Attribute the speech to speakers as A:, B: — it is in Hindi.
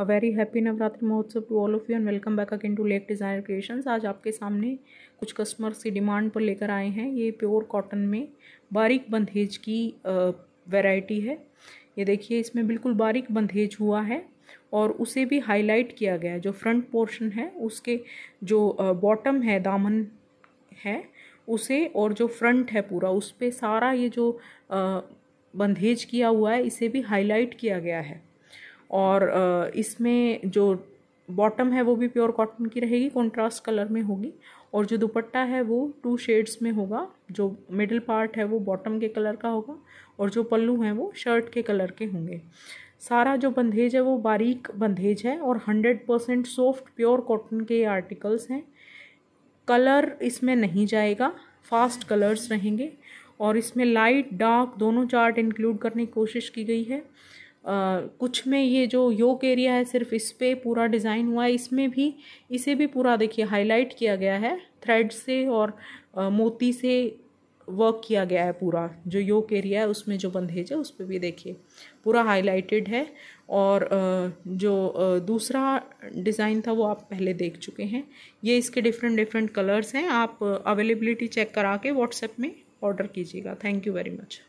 A: अ वेरी हैप्पी नवरात्रि महोत्सव to all of you and welcome back again to Lake Desire Creations आज आपके सामने कुछ कस्टमर्स की डिमांड पर लेकर आए हैं ये प्योर कॉटन में बारीक बंधेज की वैरायटी है ये देखिए इसमें बिल्कुल बारीक बंधेज हुआ है और उसे भी हाईलाइट किया गया है जो फ्रंट पोर्शन है उसके जो बॉटम है दामन है उसे और जो फ्रंट है पूरा उस पर सारा ये जो बंधेज किया हुआ है इसे भी हाईलाइट किया गया है और इसमें जो बॉटम है वो भी प्योर कॉटन की रहेगी कॉन्ट्रास्ट कलर में होगी और जो दुपट्टा है वो टू शेड्स में होगा जो मिडिल पार्ट है वो बॉटम के कलर का होगा और जो पल्लू हैं वो शर्ट के कलर के होंगे सारा जो बंधेज है वो बारीक बंधेज है और hundred percent soft pure cotton के आर्टिकल्स हैं कलर इसमें नहीं जाएगा फास्ट कलर्स रहेंगे और इसमें लाइट डार्क दोनों चार्ट इंक्लूड करने की कोशिश की गई है कुछ में ये जो योक एरिया है सिर्फ इस पर पूरा डिज़ाइन हुआ है इसमें भी इसे भी पूरा देखिए हाईलाइट किया गया है थ्रेड से और आ, मोती से वर्क किया गया है पूरा जो योक एरिया है उसमें जो बंधेज है उस पर भी देखिए पूरा हाईलाइटेड है और जो दूसरा डिज़ाइन था वो आप पहले देख चुके हैं ये इसके डिफरेंट डिफरेंट कलर्स हैं आप अवेलेबिलिटी चेक करा के व्हाट्सएप में ऑर्डर कीजिएगा थैंक यू वेरी मच